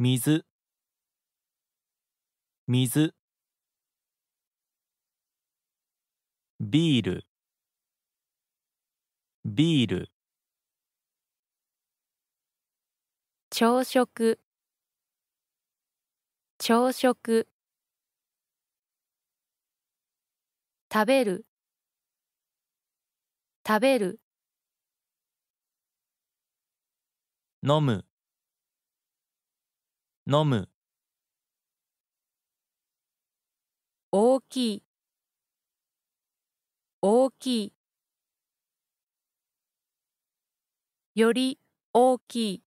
水水ビールビール朝食朝食食べる食べる飲む飲む大きい大きいより大きい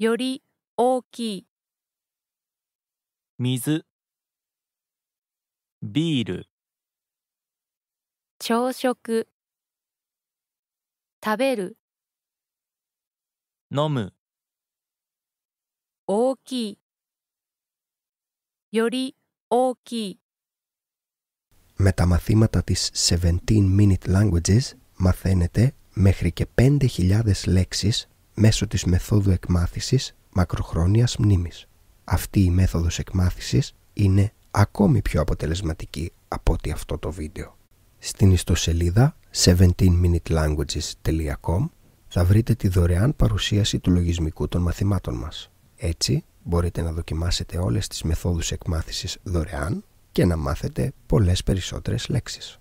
より大きい水ビール朝食食べる飲む Με τα μαθήματα της 17 Minute Languages μαθαίνετε μέχρι και 5.000 λέξεις μέσω της μεθόδου εκμάθησης μακροχρόνιας μνήμης. Αυτή η μέθοδος εκμάθησης είναι ακόμη πιο αποτελεσματική από ότι αυτό το βίντεο. Στην ιστοσελίδα 17minutelanguages.com θα βρείτε τη δωρεάν παρουσίαση του λογισμικού των μαθημάτων μας. Έτσι μπορείτε να δοκιμάσετε όλες τις μεθόδους εκμάθησης δωρεάν και να μάθετε πολλές περισσότερες λέξεις.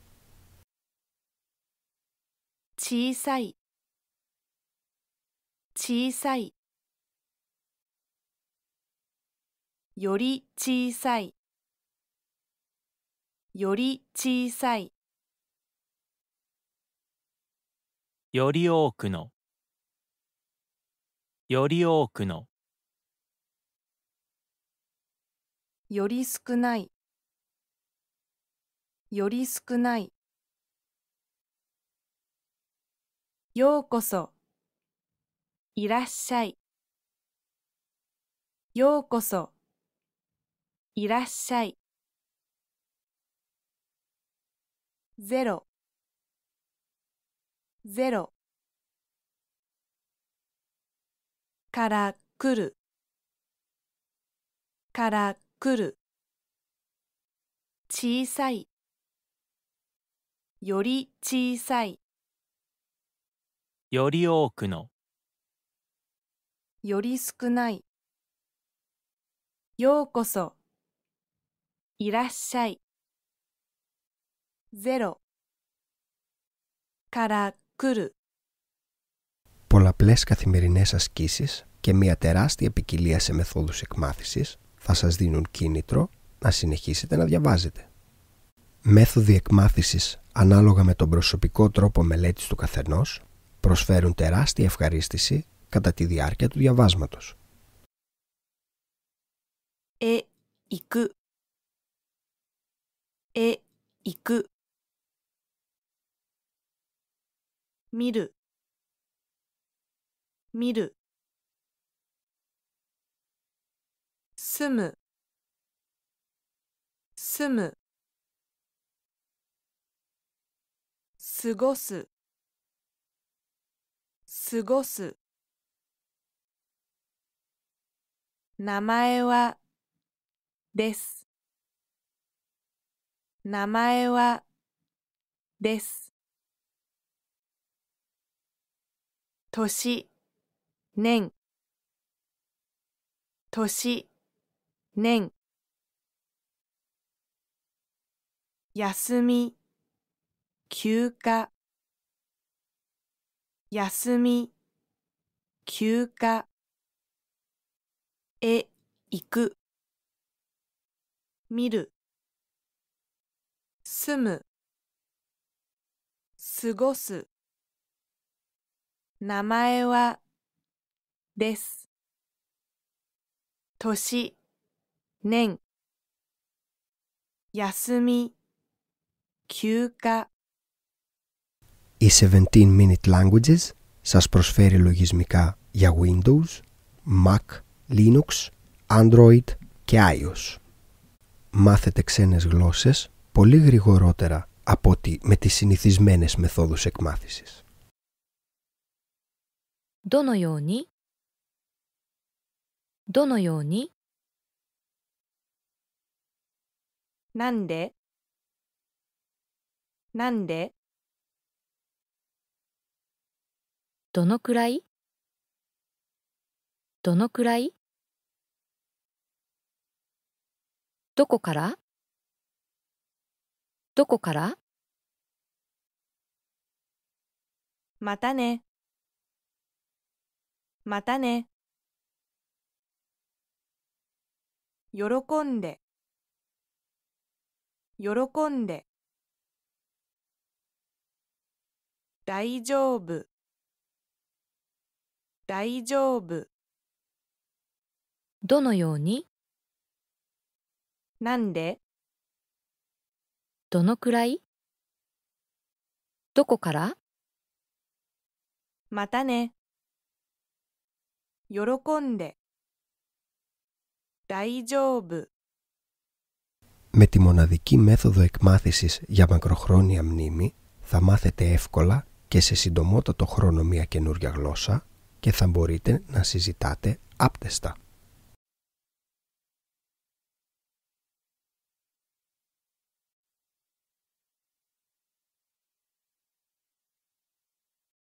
より少ないより少ないようこそいらっしゃいようこそいらっしゃいゼロゼロから来るからる。来る小さいより小さいより多くのより少ないようこそいらっしゃいゼロから来る Πολλαπλές καθημερινές ασκήσεις και μια τεράστια ποικιλία σε μεθόδους εκμάθησης θα σας δίνουν κίνητρο να συνεχίσετε να διαβάζετε. Μέθοδοι εκμάθησης ανάλογα με τον προσωπικό τρόπο μελέτης του καθενός προσφέρουν τεράστια ευχαρίστηση κατά τη διάρκεια του διαβάσματος. Ε, ε 住む住む過ごす過ごす名前はです名前はです年年年年休み休暇休み休暇へ行く見る住む過ごす名前はです年 η 17 17-minute languages σας προσφέρει λογισμικά για Windows, Mac, Linux, Android και iOS. Μάθετε ξένες γλώσσες πολύ γρηγορότερα από ότι με τις συνηθισμένες μεθόδους εκμάθησης. どのようにどのようになんでなんでどのくらいどのくらいどこからどこからまたねまたね喜んで喜んで大丈夫大丈夫どのようになんでどのくらいどこからまたね喜んで大丈夫 Με τη μοναδική μέθοδο εκμάθησης για μακροχρόνια μνήμη θα μάθετε εύκολα και σε συντομότατο χρόνο μια καινούργια γλώσσα και θα μπορείτε να συζητάτε άπτεστα.